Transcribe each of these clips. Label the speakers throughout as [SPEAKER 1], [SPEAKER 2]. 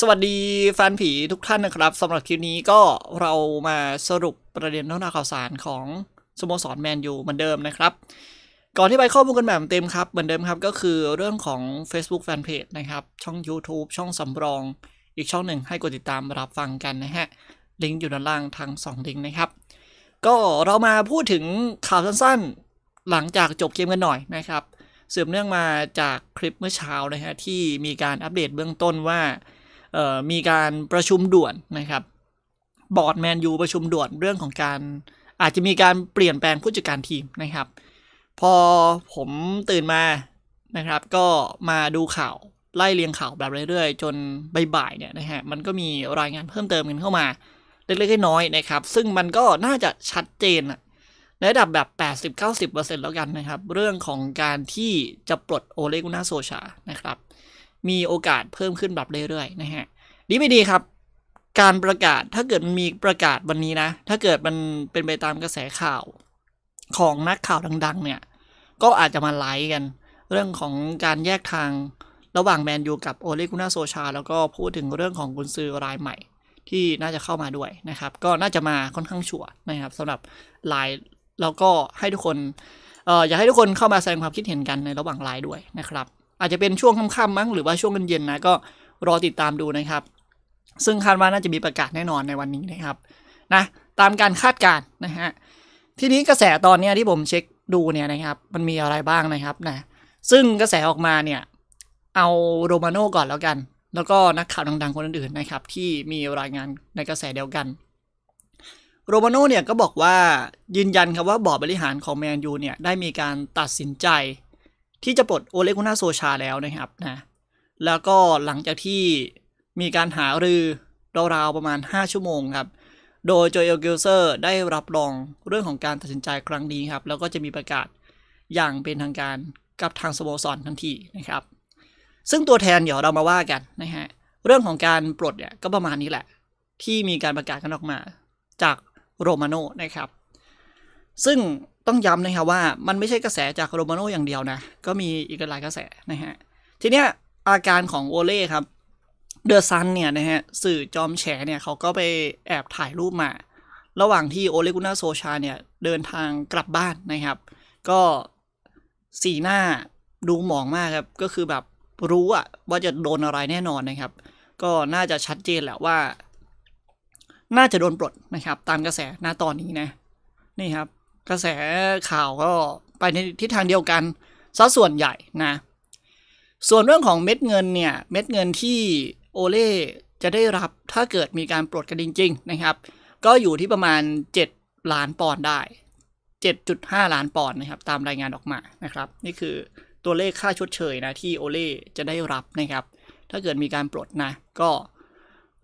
[SPEAKER 1] สวัสดีแฟนผีทุกท่านนะครับสำหรับคลิปนี้ก็เรามาสรุปประเด็นเรื่องราวข่าวสารของ สโมสรแมนยูเหมือนเดิมนะครับ ก่อนที่ไปข้อมูลกันแบบเต็มครับ เหมือนเดิมครับก็คือเรื่องของ Facebook Fanpage นะครับ ช่อง YouTube ช่องสำรอง อีกช่องหนึ่งให้กดติดตามรับฟังกันนะฮะ ลิงก์อยู่ด้านล่างทั้ง 2 ลิงก์นะครับ ก็เรามาพูดถึงข่าวสั้นๆ หลังจากจบเกมกันหน่อยนะครับสืบเนื่องมาจากคลิปเมื่อเช้านะฮะที่มีการอัปเดตเบื้องต้นว่ามีการประชุมด่วนนะครับ บอร์ดแมนยูประชุมด่วนเรื่องของการอาจจะมีการเปลี่ยนแปลงผู้จัดการทีมนะครับพอผมตื่นมานะครับ ก็มาดูข่าวไล่เรียงข่าวแบบเรื่อยๆ จนบ่ายๆเนี่ยนะฮะมันก็มีรายงานเพิ่มเติมกันเข้ามาเล็กๆ น้อยๆนะครับ ซึ่งมันก็น่าจะชัดเจนใะระดับแบบ 80-90%แล้วกันนะครับ เรื่องของการที่จะปลดโอเลกุนาโซชานะครับมีโอกาสเพิ่มขึ้นแบบเรื่อย ๆ นะฮะ ดีไม่ดีครับ การประกาศถ้าเกิดมันมีประกาศวันนี้นะ ถ้าเกิดมันเป็นไปตามกระแสข่าวของนักข่าวดัง ๆ เนี่ย ก็อาจจะมาไลฟ์กัน เรื่องของการแยกทางระหว่างแมนยูกับโอเลกุน่าโซชาแล้วก็พูดถึงเรื่องของกุนซือรายใหม่ ที่น่าจะเข้ามาด้วยนะครับ ก็น่าจะมาค่อนข้างชัวนะครับสำหรับไลฟ์แล้วก็ให้ทุกคนออยากให้ทุกคนเข้ามาแสดงความคิดเห็นกันในระหว่างไลน์ด้วยนะครับอาจจะเป็นช่วงค่ำๆมั้งหรือว่าช่วงเย็นๆนะก็รอติดตามดูนะครับ ซึ่งคาดว่าน่าจะมีประกาศแน่นอนในวันนี้นะครับนะตามการคาดการณ์นะฮะทีนี้กระแสตอนนี้ที่ผมเช็คดูเนี่ยนะครับมันมีอะไรบ้างนะครับนะซึ่งกระแสออกมาเนี่ยเอาโรมาโน่ก่อนแล้วกัน แล้วก็นักข่าวดังๆคนอื่นๆนะครับที่มีรายงานในกระแสเดียวกันโรมาโน่เนี่ยก็บอกว่ายืนยันครับว่าบอร์ดบริหารของแมนยูเนี่ยได้มีการตัดสินใจที่จะปลดโอเลกุนาโซชา แล้วนะครับนะแล้วก็หลังจากที่มีการหารือราวๆประมาณ 5 ชั่วโมงครับ โดยโจเอลเกลเซอร์ได้รับรองเรื่องของการตัดสินใจครั้งนี้ครับแล้วก็จะมีประกาศอย่างเป็นทางการกับทางสโมสรทันทีนะครับ ซึ่งตัวแทนเดี๋ยวเรามาว่ากันนะฮะเรื่องของการปลดเนี่ยก็ประมาณนี้แหละที่มีการประกาศกันออกมาจากโรมาโนนะครับซึ่งต้องย้ำนะครับว่ามันไม่ใช่กระแสจากโรมาโนอย่างเดียวนะ ก็มีอีกหลายกระแสนะฮะ ทีเนี้ยอาการของโอเล่ครับเดอะซันเนี่ยนะฮะสื่อจอมแฉเนี่ย เขาก็ไปแอบถ่ายรูปมา ระหว่างที่โอเลกุน่าโซชา เนี่ย เดินทางกลับบ้านนะครับ ก็สีหน้าดูหมองมากครับ ก็คือแบบรู้อะว่าจะโดนอะไรแน่นอนนะครับ ก็น่าจะชัดเจนแหละว่าน่าจะโดนปลดนะครับ ตามกระแสหน้าตอนนี้นะนี่ครับกระแสข่าวก็ไปในทิศทางเดียวกันซะส่วนใหญ่นะ ส่วนเรื่องของเม็ดเงินเนี่ย เม็ดเงินที่โอเล่จะได้รับ ถ้าเกิดมีการปลดกันจริงๆ นะครับ ก็อยู่ที่ประมาณ 7 ล้านปอนด์ได้ 7.5 ล้านปอนด์นะครับตามรายงานออกมานะครับ นี่คือตัวเลขค่าชดเชยนะที่โอเล่จะได้รับนะครับ ถ้าเกิดมีการปลดนะ ก็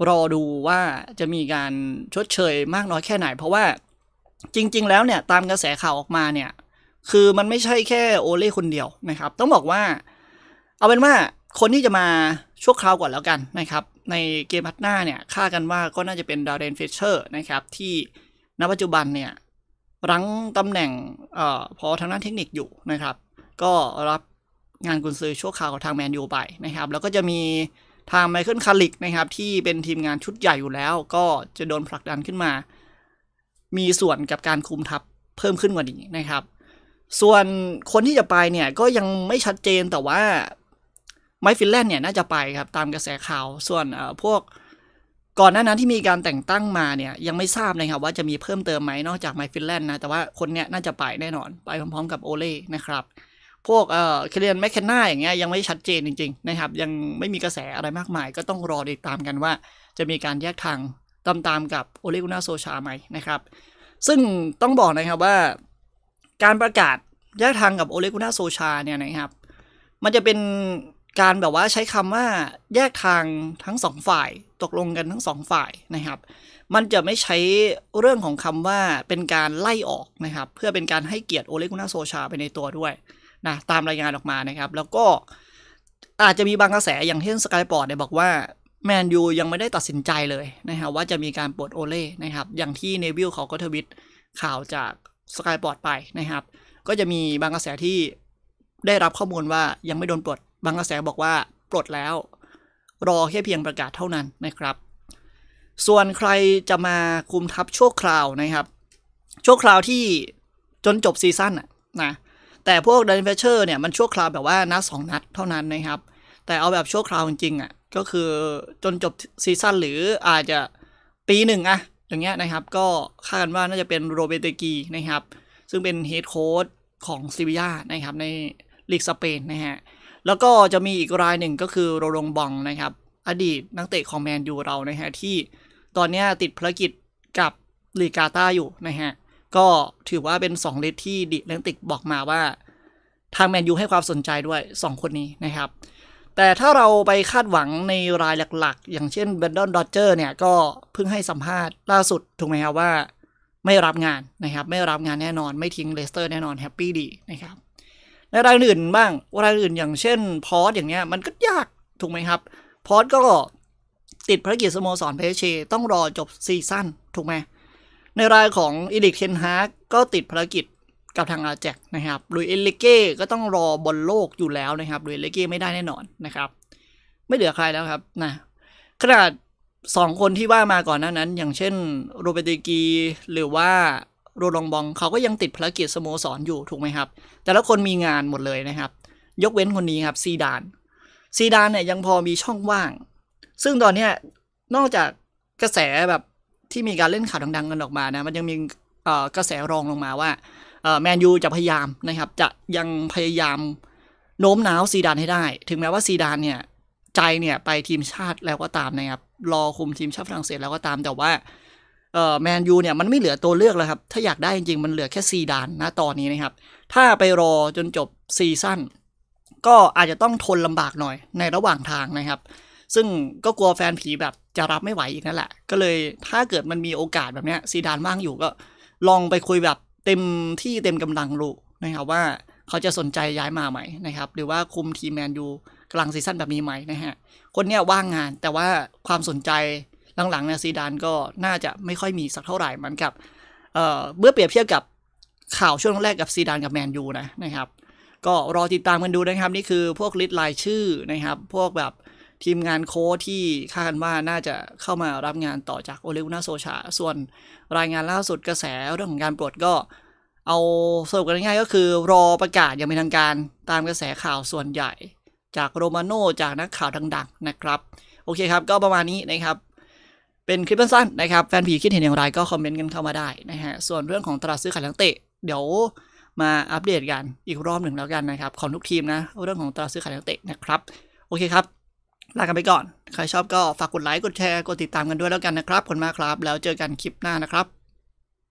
[SPEAKER 1] รอดูว่าจะมีการชดเชยมากน้อยแค่ไหน เพราะว่าจริงๆ แล้วเนี่ย ตามกระแสข่าวออกมาเนี่ย คือมันไม่ใช่แค่โอเล่คนเดียวนะครับ ต้องบอกว่าเอาเป็นว่าคนที่จะมาชั่วคราวก่อนแล้วกันนะครับ ในเกมพัดหน้าเนี่ยคาดกันว่าก็น่าจะเป็นดาวเดนเฟเชอร์นะครับ ที่ณปัจจุบันเนี่ย รั้งตำแหน่งอพอทางด้านเทคนิคอยู่นะครับ ก็รับงานกุนซือชั่วคราวของทางแมนยูไปนะครับแล้วก็จะมีทางไมเคิลคาลิกนะครับ ที่เป็นทีมงานชุดใหญ่อยู่แล้ว ก็จะโดนผลักดันขึ้นมามีส่วนกับการคุมทัพเพิ่มขึ้นกว่านี้นะครับ ส่วนคนที่จะไปเนี่ยก็ยังไม่ชัดเจนแต่ว่าไมฟินแลนด์เนี่ยน่าจะไปครับตามกระแสข่าวส่วนพวกก่อนหน้านั้นที่มีการแต่งตั้งมาเนี่ยยังไม่ทราบเลยครับว่าจะมีเพิ่มเติมไหมนอกจากไมฟินแลนด์นะแต่ว่าคนเนี้ยน่าจะไปแน่นอน ไปพร้อมๆ กับโอเล่นะครับ พวกเอ่อเคเลียนแมคเคนนาอย่างเงี้ยยังไม่ชัดเจนจริงๆนะครับ ยังไม่มีกระแสอะไรมากมาย ก็ต้องรอติดตามกันว่าจะมีการแยกทางตามตามกับโอเลกุนาโซชาไหมนะครับ ซึ่งต้องบอกนะครับว่าการประกาศแยกทางกับโอเลกุนาโซชาเนี่ยนะครับ มันจะเป็นการแบบว่าใช้คำว่า แยกทางทั้งสองฝ่ายตกลงกันทั้งสองฝ่ายนะครับมันจะไม่ใช้เรื่องของคำว่าเป็นการไล่ออกนะครับ เพื่อเป็นการให้เกียรติโอเลกุนาโซชาไปในตัวด้วยนะตามรายงานออกมานะครับ แล้วก็อาจจะมีบางกระแสอย่างเช่นสกายปอร์ตเนี่ยบอกว่าแมนยูยังไม่ได้ตัดสินใจเลยนะครับ ว่าจะมีการปลดโอเล่นะครับ อย่างที่เนวิลเขาก็ทวิตข่าวจากสกายบอร์ดไปนะครับ ก็จะมีบางกระแสที่ได้รับข้อมูลว่ายังไม่โดนปลดบางกระแสบอกว่า ปลดแล้ว รอแค่เพียงประกาศเท่านั้นนะครับ ส่วนใครจะมาคุมทัพชั่วคราวนะครับ ชั่วคราวที่จนจบซีซั่นนะแต่พวกเดนเฟเชอร์เนี่ยมันชั่วคราวแบบว่านัดสองนัดเท่านั้นนะครับ แต่เอาแบบชั่วคราวจริงๆอ่ะก็คือจนจบซีซั่นหรืออาจจะปีหนึ่งอะอย่างเงี้ยนะครับก็คาดกันว่าน่าจะเป็นโรเบเตกีนะครับ ซึ่งเป็นเฮดโค้ชของซิบียานะครับในลีกสเปนนะฮะ แล้วก็จะมีอีกรายหนึ่งก็คือโรลงบองนะครับ อดีตนักเตะของแมนยูเรานะฮะที่ตอนนี้ติดภารกิจกับลีกาตาอยู่นะฮะ ก็ถือว่าเป็น 2 เลทที่ดิเลนติกบอกมาว่า ทางแมนยูให้ความสนใจด้วย 2 คนนี้นะครับแต่ถ้าเราไปคาดหวังในรายหลักๆ อย่างเช่นเบนดอนดอจเจอร์เนี่ยก็เพิ่งให้สัมภาษณ์ล่าสุดถูกไหมครับว่าไม่รับงานนะครับ ไม่รับงานแน่นอนไม่ทิ้งเลสเตอร์แน่นอนแฮปปี้ดีนะครับในรายอื่นบ้างรายอื่นอย่างเช่นพอสอย่างเงี้ยมันก็ยากถูกไหมครับ พอสก็ติดภารกิจสโมสรเพเชต้องรอจบซีซั่นถูกไหมในรายของอีลิกเทนฮาร์กก็ติดภารกิจกับทางอาแจกนะครับลุยเอเลเก้ก็ต้องรอบอลโลกอยู่แล้วนะครับลุยเอเลเก้ไม่ได้แน่นอนนะครับ ไม่เหลือใครแล้วครับนะ ขนาดสองคนที่ว่ามาก่อนหน้านั้น อย่างเช่นโรเบติกีหรือว่าโรลองบองเขาก็ยังติดภารกิจสโมสรอยู่ถูกไหมครับ แต่ละคนมีงานหมดเลยนะครับ ยกเว้นคนนี้ครับซีดาน ซีดานเนี่ยยังพอมีช่องว่าง ซึ่งตอนเนี้นอกจากกระแสแบบที่มีการเล่นข่าวดังๆกันออกมานะ มันยังมีกระแสรองลงมาว่าแมนยูจะพยายามนะครับจะยังพยายามโน้มน้าวซีดานให้ได้ ถึงแม้ว่าซีดานเนี่ยใจเนี่ยไปทีมชาติแล้วก็ตามนะครับรอคุมทีมชาติฝรั่งเศสแล้วก็ตามแต่ว่าแมนยูเนี่ยมันไม่เหลือตัวเลือกแล้วครับถ้าอยากได้จริงๆมันเหลือแค่ซีดานนะตอนนี้นะครับถ้าไปรอจนจบซีซั่นก็อาจจะต้องทนลำบากหน่อยในระหว่างทางนะครับ ซึ่งก็กลัวแฟนผีแบบจะรับไม่ไหวอีกนั่นแหละก็เลยถ้าเกิดมันมีโอกาสแบบเนี้ยซีดานว่างอยู่ก็ ลองไปคุยแบบเต็มที่เต็มกำลังลูกนะครับว่าเขาจะสนใจย้ายมาใหม่นะครับ หรือว่าคุมทีมแมนยูกลางซีซั่นแบบนี้ใหม่นะฮะคนเนี้ยว่างงาน แต่ว่าความสนใจหลังๆเนี่ยซีดานก็น่าจะไม่ค่อยมีสักเท่าไหร่เหมือนกับเอ่อเมื่อเปรียบเทียบกับข่าวช่วงแรกกับซีดานกับแมนยูนะนะครับก็รอติดตามกันดูนะครับนี่คือพวกลิสต์รายชื่อนะครับพวกแบบทีมงานโค้ชที่คาดกันว่าน่าจะเข้ามารับงานต่อจากโอเลกุนาโซชา ส่วนรายงานล่าสุดกระแสเรื่องของการปลดก็เอาสรุปกันง่ายก็คือรอประกาศยังไม่ทางการตามกระแสข่าวส่วนใหญ่จากโรมาโน่จากนักข่าวดังๆ นะครับ โอเคครับ ก็ประมาณนี้นะครับ เป็นคลิปสั้นๆนะครับ แฟนผีคิดเห็นอย่างไรก็คอมเมนต์กันเข้ามาได้นะฮะส่วนเรื่องของตลาดซื้อขายนักเตะเดี๋ยวมาอัปเดตกันอีกรอบหนึ่งแล้วกันนะครับ ของทุกทีมนะเรื่องของตลาดซื้อขายนักเตะนะครับโอเคครับลากันไปก่อน ใครชอบก็ฝากกดไลค์ กดแชร์ กดติดตามกันด้วยแล้วกันนะครับ ขอบคุณมากครับ แล้วเจอกันคลิปหน้านะครับ